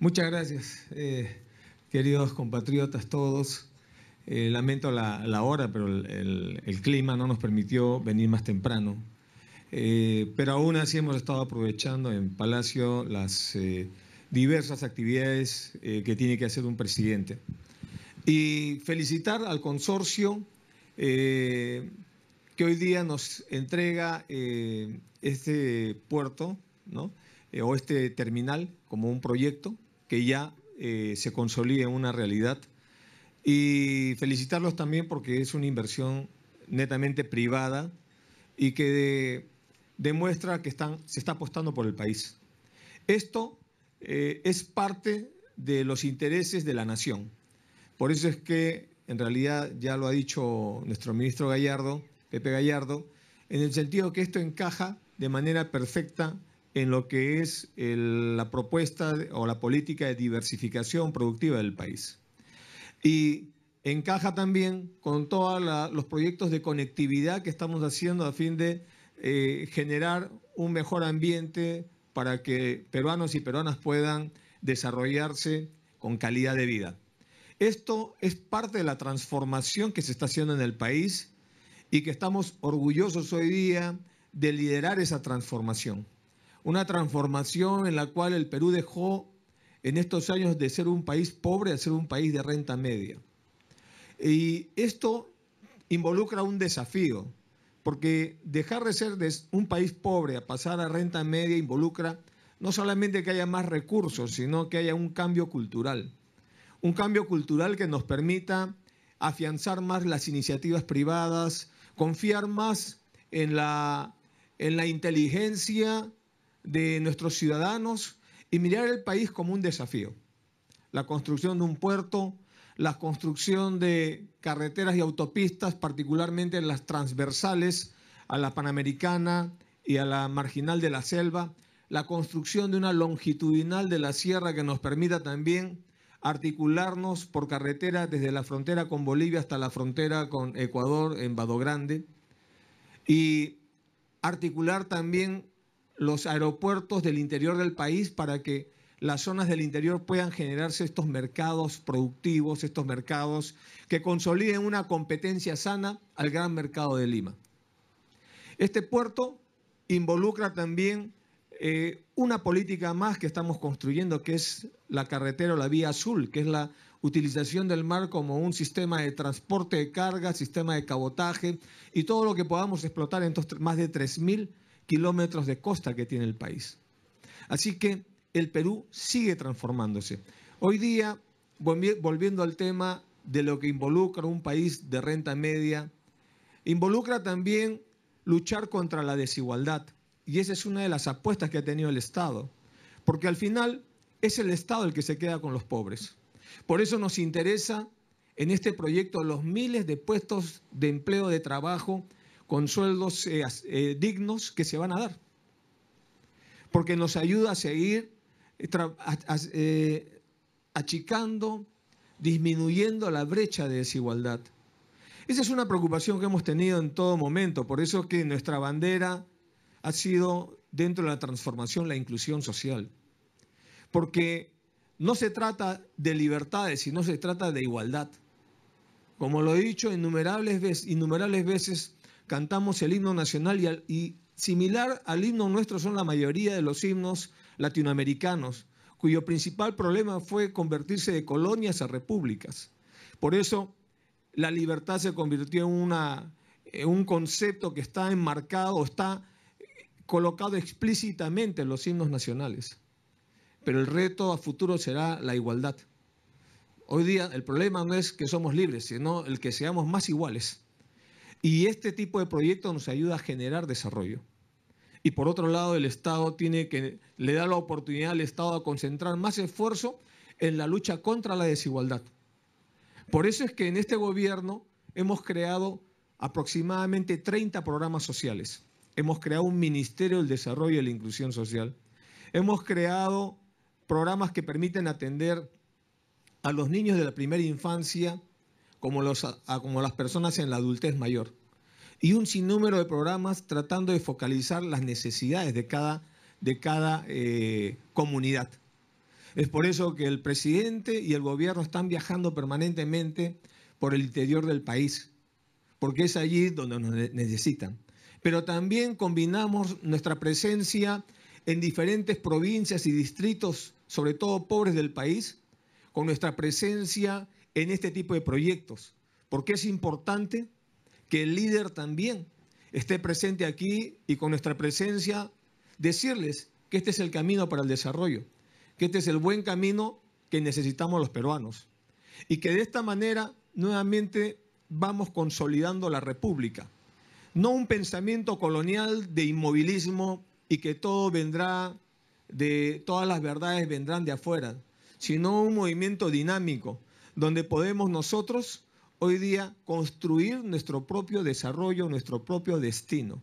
Muchas gracias, eh, queridos compatriotas todos. Eh, lamento la, hora, pero el, clima no nos permitió venir más temprano. Eh, pero aún así hemos estado aprovechando en Palacio las diversas actividades que tiene que hacer un presidente. Y felicitar al consorcio que hoy día nos entrega este puerto, ¿no? o este terminal como un proyecto que ya eh, se consolide una realidad. Y felicitarlos también porque es una inversión netamente privada y que demuestra que están, se está apostando por el país. Esto eh, es parte de los intereses de la nación. Por eso es que, en realidad, ya lo ha dicho nuestro ministro Gallardo, Pepe Gallardo, en el sentido que esto encaja de manera perfecta en lo que es la propuesta o la política de diversificación productiva del país. Y encaja también con todos los proyectos de conectividad que estamos haciendo a fin de eh, generar un mejor ambiente para que peruanos y peruanas puedan desarrollarse con calidad de vida. Esto es parte de la transformación que se está haciendo en el país y que estamos orgullosos hoy día de liderar esa transformación una transformación en la cual el Perú dejó en estos años de ser un país pobre a ser un país de renta media. Y esto involucra un desafío, porque dejar de ser un país pobre a pasar a renta media involucra no solamente que haya más recursos, sino que haya un cambio cultural. Un cambio cultural que nos permita afianzar más las iniciativas privadas, confiar más en la, en la inteligencia de nuestros ciudadanos y mirar el país como un desafío. La construcción de un puerto, la construcción de carreteras y autopistas, particularmente las transversales a la Panamericana y a la marginal de la selva, la construcción de una longitudinal de la sierra que nos permita también articularnos por carretera desde la frontera con Bolivia hasta la frontera con Ecuador en Bado Grande y articular también los aeropuertos del interior del país para que las zonas del interior puedan generarse estos mercados productivos, estos mercados que consoliden una competencia sana al gran mercado de Lima. Este puerto involucra también eh, una política más que estamos construyendo, que es la carretera o la vía azul, que es la utilización del mar como un sistema de transporte de carga, sistema de cabotaje y todo lo que podamos explotar en más de 3.000 kilómetros de costa que tiene el país. Así que el Perú sigue transformándose. Hoy día, volviendo al tema de lo que involucra un país de renta media, involucra también luchar contra la desigualdad. Y esa es una de las apuestas que ha tenido el Estado. Porque al final es el Estado el que se queda con los pobres. Por eso nos interesa en este proyecto los miles de puestos de empleo de trabajo con sueldos eh, eh, dignos que se van a dar. Porque nos ayuda a seguir eh, achicando, disminuyendo la brecha de desigualdad. Esa es una preocupación que hemos tenido en todo momento, por eso que nuestra bandera ha sido dentro de la transformación la inclusión social. Porque no se trata de libertades, sino se trata de igualdad. Como lo he dicho innumerables veces, innumerables veces cantamos el himno nacional y, similar al himno nuestro son la mayoría de los himnos latinoamericanos, cuyo principal problema fue convertirse de colonias a repúblicas. Por eso la libertad se convirtió en, en un concepto que está enmarcado, está eh, colocado explícitamente en los himnos nacionales. Pero el reto a futuro será la igualdad. Hoy día el problema no es que somos libres, sino el que seamos más iguales. Y este tipo de proyectos nos ayuda a generar desarrollo. Y por otro lado, el Estado tiene que, le da la oportunidad al Estado a concentrar más esfuerzo en la lucha contra la desigualdad. Por eso es que en este gobierno hemos creado aproximadamente 30 programas sociales. Hemos creado un Ministerio del Desarrollo y la Inclusión Social. Hemos creado programas que permiten atender a los niños de la primera infancia como, los, como las personas en la adultez mayor. Y un sinnúmero de programas tratando de focalizar las necesidades de cada, de cada eh, comunidad. Es por eso que el presidente y el gobierno están viajando permanentemente por el interior del país, porque es allí donde nos necesitan. Pero también combinamos nuestra presencia en diferentes provincias y distritos, sobre todo pobres del país, con nuestra presencia en este tipo de proyectos, porque es importante que el líder también esté presente aquí y con nuestra presencia decirles que este es el camino para el desarrollo, que este es el buen camino que necesitamos los peruanos y que de esta manera nuevamente vamos consolidando la república. No un pensamiento colonial de inmovilismo y que todo vendrá de todas las verdades vendrán de afuera, sino un movimiento dinámico donde podemos nosotros hoy día construir nuestro propio desarrollo, nuestro propio destino.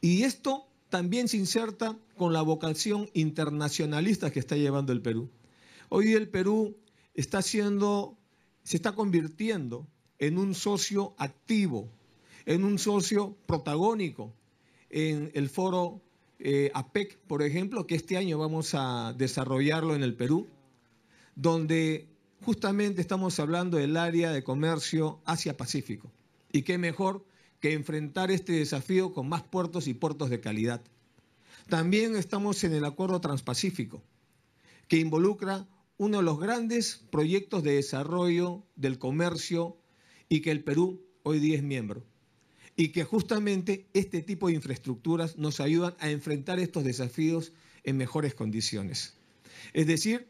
Y esto también se inserta con la vocación internacionalista que está llevando el Perú. Hoy el Perú está siendo, se está convirtiendo en un socio activo, en un socio protagónico en el foro eh, APEC, por ejemplo, que este año vamos a desarrollarlo en el Perú, donde justamente estamos hablando del área de comercio Asia-Pacífico. Y qué mejor que enfrentar este desafío con más puertos y puertos de calidad. También estamos en el Acuerdo Transpacífico, que involucra uno de los grandes proyectos de desarrollo del comercio y que el Perú hoy día es miembro. Y que justamente este tipo de infraestructuras nos ayudan a enfrentar estos desafíos en mejores condiciones. Es decir,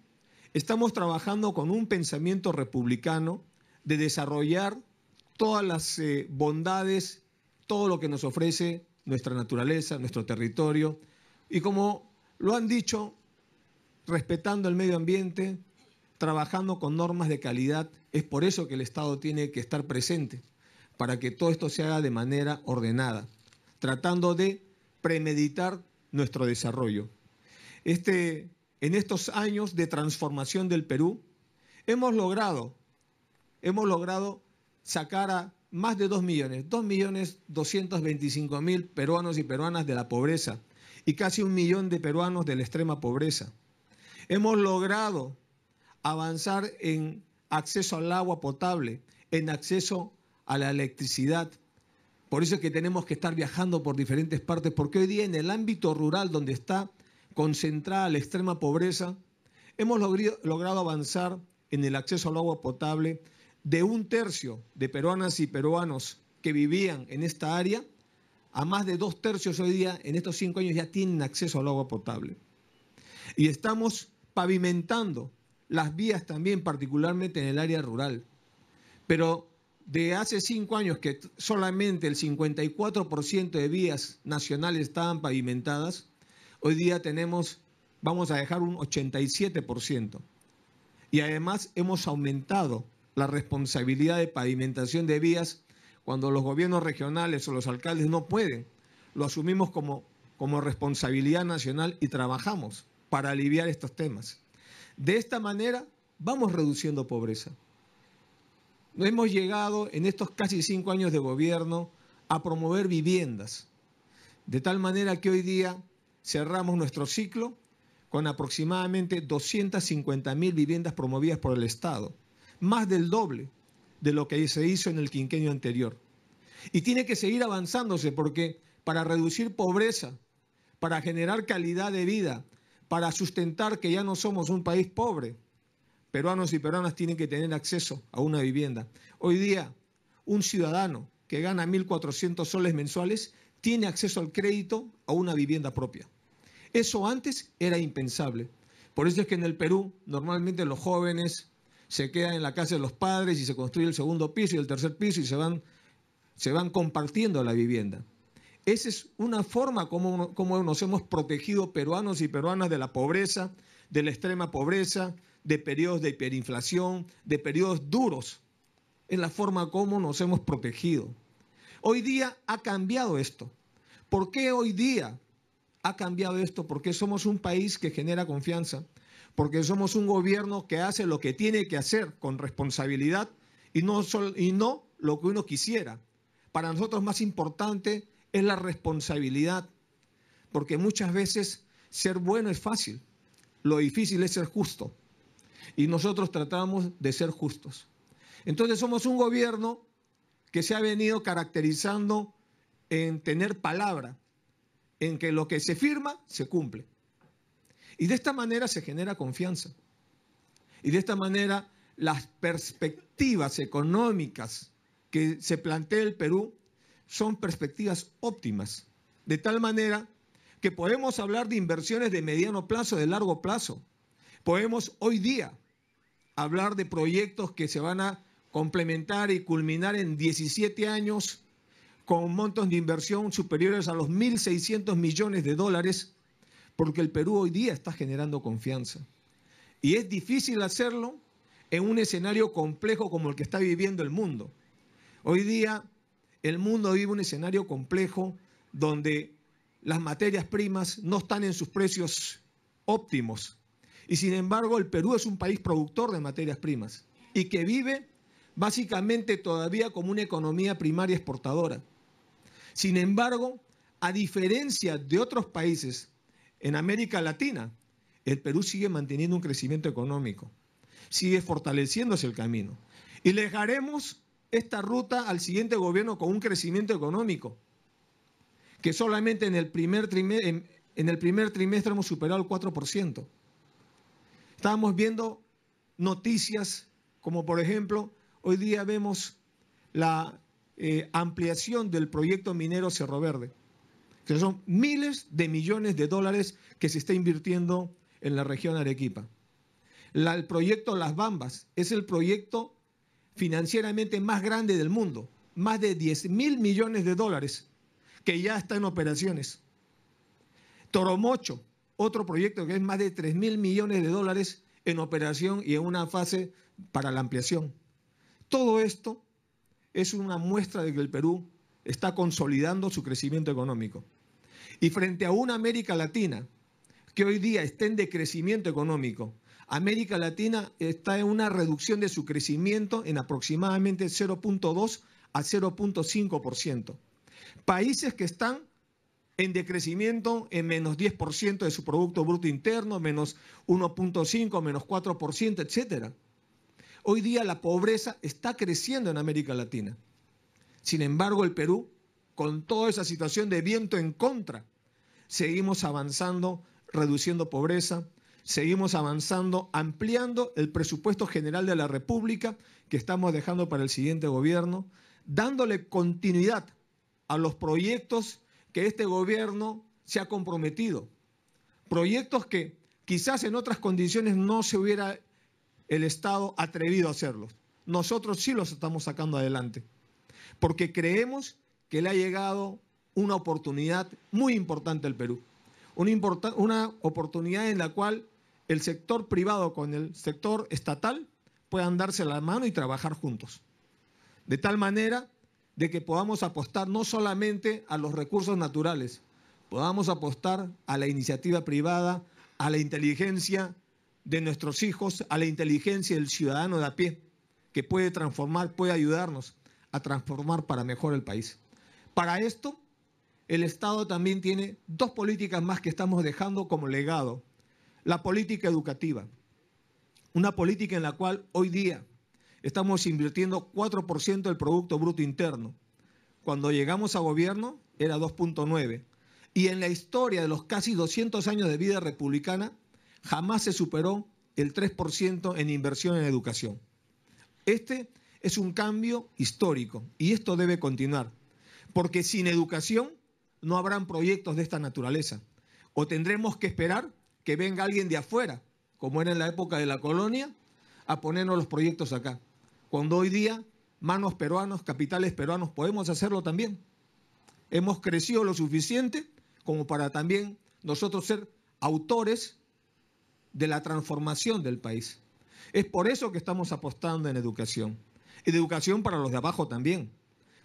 Estamos trabajando con un pensamiento republicano de desarrollar todas las eh, bondades, todo lo que nos ofrece nuestra naturaleza, nuestro territorio. Y como lo han dicho, respetando el medio ambiente, trabajando con normas de calidad, es por eso que el Estado tiene que estar presente, para que todo esto se haga de manera ordenada, tratando de premeditar nuestro desarrollo. Este en estos años de transformación del Perú, hemos logrado, hemos logrado sacar a más de 2 millones, 2 millones 225 mil peruanos y peruanas de la pobreza y casi un millón de peruanos de la extrema pobreza. Hemos logrado avanzar en acceso al agua potable, en acceso a la electricidad. Por eso es que tenemos que estar viajando por diferentes partes, porque hoy día en el ámbito rural donde está concentrada la extrema pobreza, hemos logrado avanzar en el acceso al agua potable de un tercio de peruanas y peruanos que vivían en esta área a más de dos tercios hoy día, en estos cinco años, ya tienen acceso al agua potable. Y estamos pavimentando las vías también, particularmente en el área rural. Pero de hace cinco años que solamente el 54% de vías nacionales estaban pavimentadas, Hoy día tenemos, vamos a dejar un 87%. Y además hemos aumentado la responsabilidad de pavimentación de vías cuando los gobiernos regionales o los alcaldes no pueden. Lo asumimos como, como responsabilidad nacional y trabajamos para aliviar estos temas. De esta manera vamos reduciendo pobreza. Hemos llegado en estos casi cinco años de gobierno a promover viviendas, de tal manera que hoy día cerramos nuestro ciclo con aproximadamente 250 mil viviendas promovidas por el Estado, más del doble de lo que se hizo en el quinquenio anterior. Y tiene que seguir avanzándose porque para reducir pobreza, para generar calidad de vida, para sustentar que ya no somos un país pobre, peruanos y peruanas tienen que tener acceso a una vivienda. Hoy día, un ciudadano que gana 1.400 soles mensuales tiene acceso al crédito a una vivienda propia. Eso antes era impensable. Por eso es que en el Perú normalmente los jóvenes se quedan en la casa de los padres y se construye el segundo piso y el tercer piso y se van, se van compartiendo la vivienda. Esa es una forma como, como nos hemos protegido peruanos y peruanas de la pobreza, de la extrema pobreza, de periodos de hiperinflación, de periodos duros. Es la forma como nos hemos protegido. Hoy día ha cambiado esto. ¿Por qué hoy día ha cambiado esto? Porque somos un país que genera confianza, porque somos un gobierno que hace lo que tiene que hacer con responsabilidad y no, y no lo que uno quisiera. Para nosotros más importante es la responsabilidad, porque muchas veces ser bueno es fácil, lo difícil es ser justo. Y nosotros tratamos de ser justos. Entonces somos un gobierno que se ha venido caracterizando en tener palabra, en que lo que se firma se cumple. Y de esta manera se genera confianza. Y de esta manera las perspectivas económicas que se plantea el Perú son perspectivas óptimas, de tal manera que podemos hablar de inversiones de mediano plazo, de largo plazo. Podemos hoy día hablar de proyectos que se van a complementar y culminar en 17 años con montos de inversión superiores a los 1.600 millones de dólares, porque el Perú hoy día está generando confianza. Y es difícil hacerlo en un escenario complejo como el que está viviendo el mundo. Hoy día el mundo vive un escenario complejo donde las materias primas no están en sus precios óptimos. Y sin embargo, el Perú es un país productor de materias primas y que vive básicamente todavía como una economía primaria exportadora. Sin embargo, a diferencia de otros países en América Latina, el Perú sigue manteniendo un crecimiento económico, sigue fortaleciéndose el camino. Y le dejaremos esta ruta al siguiente gobierno con un crecimiento económico, que solamente en el primer en, en el primer trimestre hemos superado el 4%. Estábamos viendo noticias como por ejemplo Hoy día vemos la eh, ampliación del proyecto minero Cerro Verde, que son miles de millones de dólares que se está invirtiendo en la región Arequipa. el proyecto Las Bambas es el proyecto financieramente más grande del mundo, más de 10 mil millones de dólares, que ya está en operaciones. Toromocho, otro proyecto que es más de 3 mil millones de dólares en operación y en una fase para la ampliación. Todo esto es una muestra de que el Perú está consolidando su crecimiento económico. Y frente a una América Latina que hoy día está en decrecimiento económico, América Latina está en una reducción de su crecimiento en aproximadamente 0.2 a 0.5%. Países que están en decrecimiento en menos 10% de su Producto Bruto Interno, menos 1.5, menos 4%, etcétera. Hoy día la pobreza está creciendo en América Latina. Sin embargo, el Perú, con toda esa situación de viento en contra, seguimos avanzando, reduciendo pobreza, seguimos avanzando, ampliando el presupuesto general de la República que estamos dejando para el siguiente gobierno, dándole continuidad a los proyectos que este gobierno se ha comprometido. Proyectos que quizás en otras condiciones no se hubiera el Estado atrevido a hacerlo. Nosotros sí los estamos sacando adelante, porque creemos que le ha llegado una oportunidad muy importante al Perú, una, una oportunidad en la cual el sector privado con el sector estatal puedan darse la mano y trabajar juntos. De tal manera de que podamos apostar no solamente a los recursos naturales, podamos apostar a la iniciativa privada, a la inteligencia, de nuestros hijos a la inteligencia del ciudadano de a pie, que puede transformar, puede ayudarnos a transformar para mejor el país. Para esto, el Estado también tiene dos políticas más que estamos dejando como legado. La política educativa, una política en la cual hoy día estamos invirtiendo 4% del Producto Bruto Interno. Cuando llegamos a gobierno era 2.9. Y en la historia de los casi 200 años de vida republicana, jamás se superó el 3% en inversión en educación. Este es un cambio histórico y esto debe continuar, porque sin educación no habrán proyectos de esta naturaleza o tendremos que esperar que venga alguien de afuera, como era en la época de la colonia, a ponernos los proyectos acá. Cuando hoy día manos peruanos, capitales peruanos, podemos hacerlo también. Hemos crecido lo suficiente como para también nosotros ser autores de la transformación del país. Es por eso que estamos apostando en educación. Y educación para los de abajo también,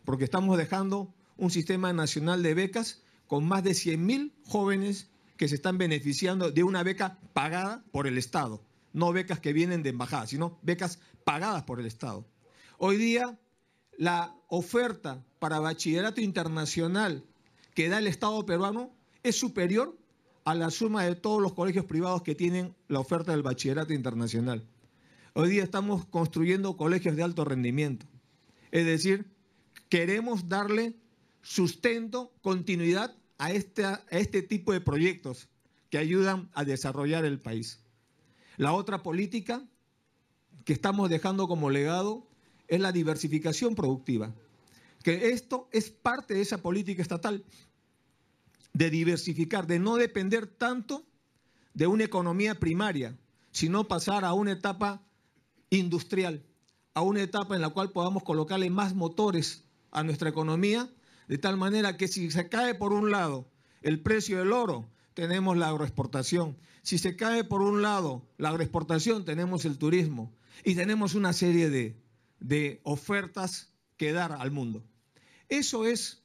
porque estamos dejando un sistema nacional de becas con más de 100.000 jóvenes que se están beneficiando de una beca pagada por el Estado. No becas que vienen de embajadas, sino becas pagadas por el Estado. Hoy día, la oferta para bachillerato internacional que da el Estado peruano es superior a la suma de todos los colegios privados que tienen la oferta del bachillerato internacional. Hoy día estamos construyendo colegios de alto rendimiento. Es decir, queremos darle sustento, continuidad a, a este tipo de proyectos que ayudan a desarrollar el país. La otra política que estamos dejando como legado es la diversificación productiva, que esto es parte de esa política estatal de diversificar, de no depender tanto de una economía primaria, sino pasar a una etapa industrial, a una etapa en la cual podamos colocarle más motores a nuestra economía, de tal manera que si se cae por un lado el precio del oro, tenemos la agroexportación. Si se cae por un lado la agroexportación, tenemos el turismo. Y tenemos una serie de, de, ofertas que dar al mundo. Eso es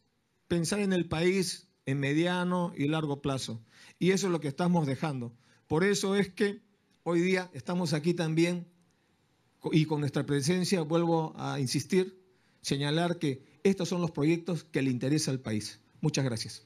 pensar en el país en mediano y largo plazo. Y eso es lo que estamos dejando. Por eso es que hoy día estamos aquí también y con nuestra presencia vuelvo a insistir, señalar que estos son los proyectos que le interesa al país. Muchas gracias.